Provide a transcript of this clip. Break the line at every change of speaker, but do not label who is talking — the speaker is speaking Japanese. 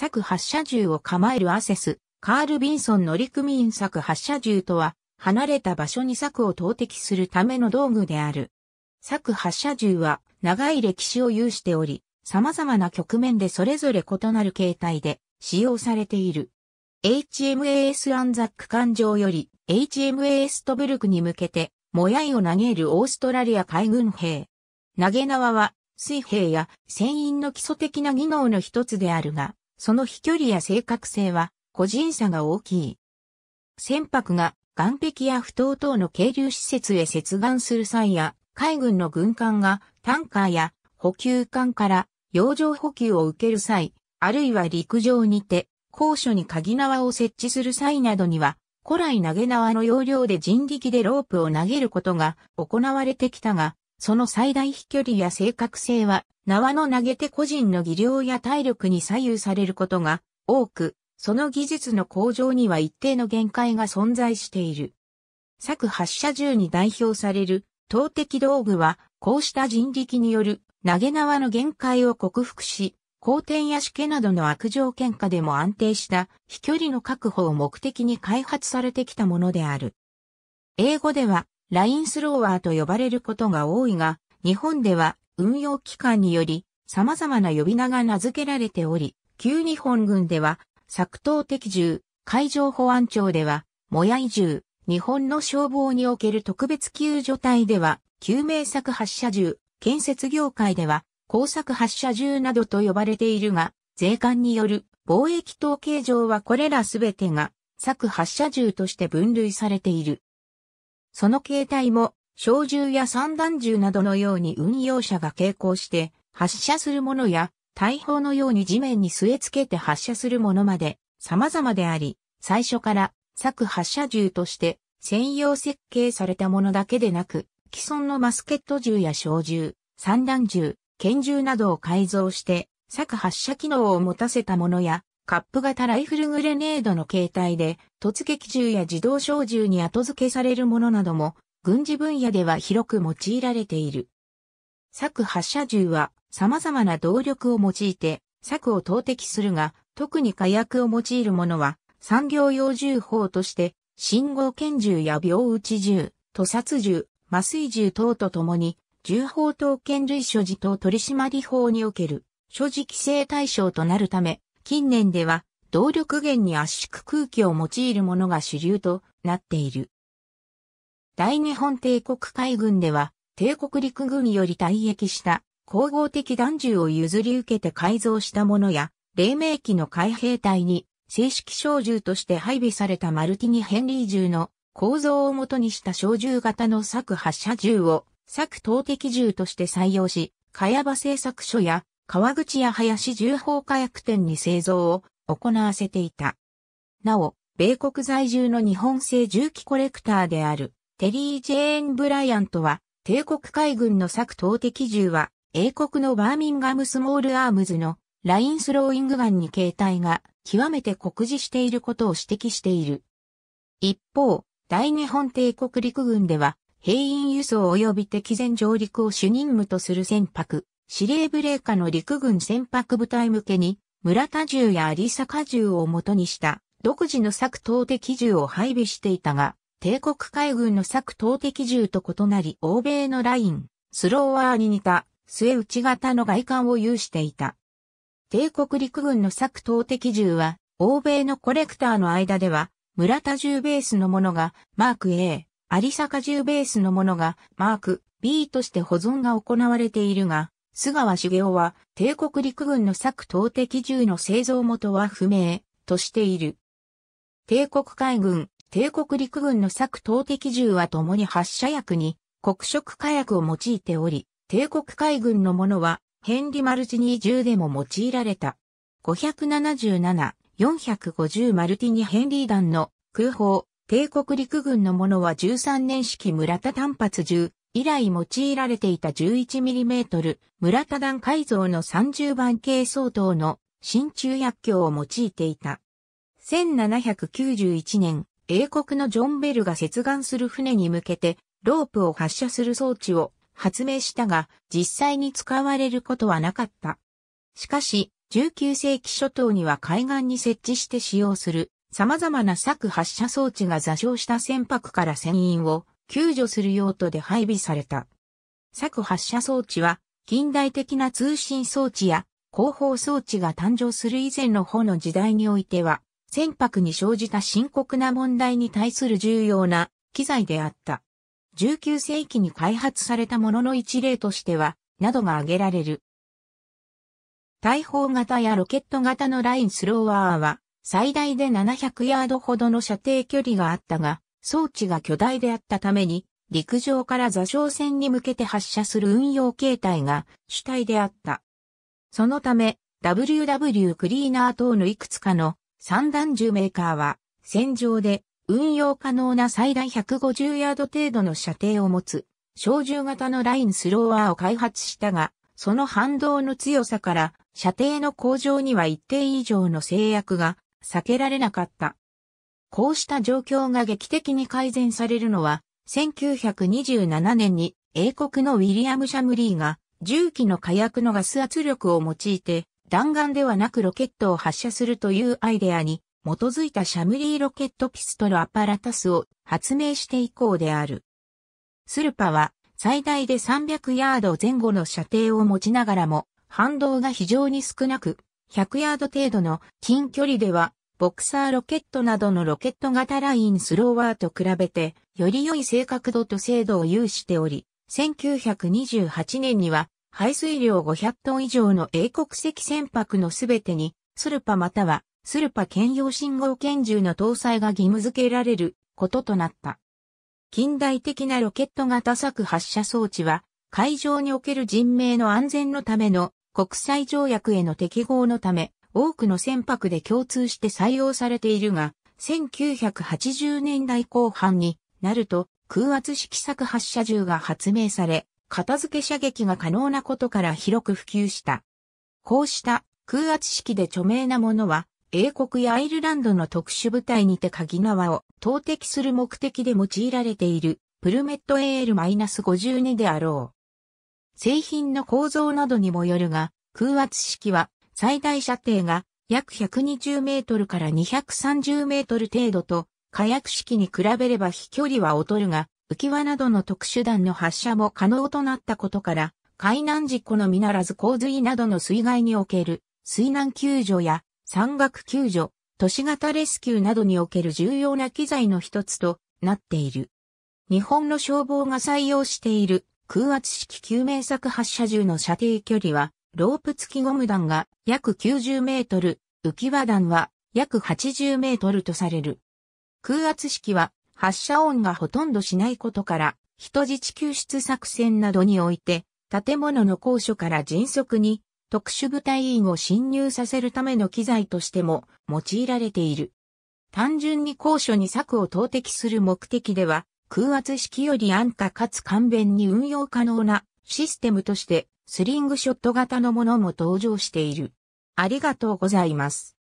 作発射銃を構えるアセス、カール・ビンソン乗組員作発射銃とは、離れた場所に作を投擲するための道具である。作発射銃は長い歴史を有しており、様々な局面でそれぞれ異なる形態で使用されている。HMAS アンザック艦上より HMAS トブルクに向けて、もやいを投げるオーストラリア海軍兵。投げ縄は水兵や船員の基礎的な技能の一つであるが、その飛距離や正確性は個人差が大きい。船舶が岸壁や不頭等の渓流施設へ接岸する際や、海軍の軍艦がタンカーや補給艦から洋上補給を受ける際、あるいは陸上にて、高所に鍵縄を設置する際などには、古来投げ縄の要領で人力でロープを投げることが行われてきたが、その最大飛距離や正確性は縄の投げ手個人の技量や体力に左右されることが多く、その技術の向上には一定の限界が存在している。作発射銃に代表される投擲道具は、こうした人力による投げ縄の限界を克服し、好転やしけなどの悪条件下でも安定した飛距離の確保を目的に開発されてきたものである。英語ではラインスローワーと呼ばれることが多いが、日本では運用機関により様々な呼び名が名付けられており、旧日本軍では、作刀敵銃、海上保安庁では、もやい銃、日本の消防における特別救助隊では、救命作発射銃、建設業界では、工作発射銃などと呼ばれているが、税関による貿易統計上はこれらすべてが、作発射銃として分類されている。その形態も小銃や散弾銃などのように運用者が携行して発射するものや大砲のように地面に据え付けて発射するものまで様々であり、最初から作発射銃として専用設計されたものだけでなく、既存のマスケット銃や小銃、散弾銃、拳銃などを改造して作発射機能を持たせたものや、カップ型ライフルグレネードの形態で、突撃銃や自動小銃に後付けされるものなども軍事分野では広く用いられている。策発射銃は様々な動力を用いて策を投擲するが、特に火薬を用いるものは産業用銃砲として信号拳銃や秒打ち銃、屠殺銃、麻酔銃等とともに、銃砲等剣類所持等取締法における所持規制対象となるため、近年では動力源に圧縮空気を用いるものが主流となっている。大日本帝国海軍では、帝国陸軍より退役した皇后的弾銃を譲り受けて改造したものや、黎明期の海兵隊に正式小銃として配備されたマルティニ・ヘンリー銃の構造をもとにした小銃型の作発射銃を作投擲銃として採用し、茅場製作所や川口や林銃砲火薬店に製造を行わせていた。なお、米国在住の日本製銃器コレクターであるテリー・ジェーン・ブライアントは、帝国海軍の作投擲銃は、英国のバーミンガム・スモール・アームズのラインスローイングガンに形態が極めて酷似していることを指摘している。一方、大日本帝国陸軍では、兵員輸送及び敵前上陸を主任務とする船舶、司令部令下の陸軍船舶部隊向けに、村田銃や有坂銃を元にした、独自の作投擲銃を配備していたが、帝国海軍の策投敵銃と異なり欧米のライン、スローワーに似た末内型の外観を有していた。帝国陸軍の策投敵銃は、欧米のコレクターの間では、村田銃ベースのものがマーク A、有坂銃ベースのものがマーク B として保存が行われているが、菅川茂雄は帝国陸軍の策投敵銃の製造元は不明としている。帝国海軍帝国陸軍の作投擲銃は共に発射薬に黒色火薬を用いており、帝国海軍のものはヘンリマルチニー銃でも用いられた。577、450マルティニヘンリー弾の空砲、帝国陸軍のものは13年式村田単発銃以来用いられていた 11mm 村田弾改造の30番系相当の真鍮薬莢を用いていた。1791年、英国のジョン・ベルが接岸する船に向けて、ロープを発射する装置を発明したが、実際に使われることはなかった。しかし、19世紀初頭には海岸に設置して使用する様々な策発射装置が座礁した船舶から船員を救助する用途で配備された。策発射装置は近代的な通信装置や広報装置が誕生する以前の方の時代においては船舶に生じた深刻な問題に対する重要な機材であった。19世紀に開発されたものの一例としては、などが挙げられる。大砲型やロケット型のラインスローワーは、最大で700ヤードほどの射程距離があったが、装置が巨大であったために、陸上から座礁船に向けて発射する運用形態が主体であった。そのため、WW クリーナー等のいくつかの三段銃メーカーは、戦場で運用可能な最大150ヤード程度の射程を持つ、小銃型のラインスローワーを開発したが、その反動の強さから、射程の向上には一定以上の制約が避けられなかった。こうした状況が劇的に改善されるのは、1927年に英国のウィリアム・シャムリーが、銃器の火薬のガス圧力を用いて、弾丸ではなくロケットを発射するというアイデアに基づいたシャムリーロケットピストルアパラタスを発明して以降である。スルパは最大で300ヤード前後の射程を持ちながらも反動が非常に少なく100ヤード程度の近距離ではボクサーロケットなどのロケット型ラインスローワーと比べて、より良い正確度と精度を有しており、1928年には排水量500トン以上の英国籍船舶のすべてに、スルパまたは、スルパ兼用信号拳銃の搭載が義務付けられることとなった。近代的なロケット型作発射装置は、海上における人命の安全のための国際条約への適合のため、多くの船舶で共通して採用されているが、1980年代後半になると空圧式作発射銃が発明され、片付け射撃が可能なことから広く普及した。こうした空圧式で著名なものは、英国やアイルランドの特殊部隊にて鍵縄を投擲する目的で用いられているプルメット AL-52 であろう。製品の構造などにもよるが、空圧式は最大射程が約120メートルから230メートル程度と火薬式に比べれば飛距離は劣るが、浮き輪などの特殊弾の発射も可能となったことから、海難事故のみならず洪水などの水害における水難救助や山岳救助、都市型レスキューなどにおける重要な機材の一つとなっている。日本の消防が採用している空圧式救命作発射銃の射程距離は、ロープ付きゴム弾が約90メートル、浮き輪弾は約80メートルとされる。空圧式は発射音がほとんどしないことから、人質救出作戦などにおいて、建物の高所から迅速に特殊部隊員を侵入させるための機材としても用いられている。単純に高所に策を投擲する目的では、空圧式より安価かつ簡便に運用可能なシステムとして、スリングショット型のものも登場している。ありがとうございます。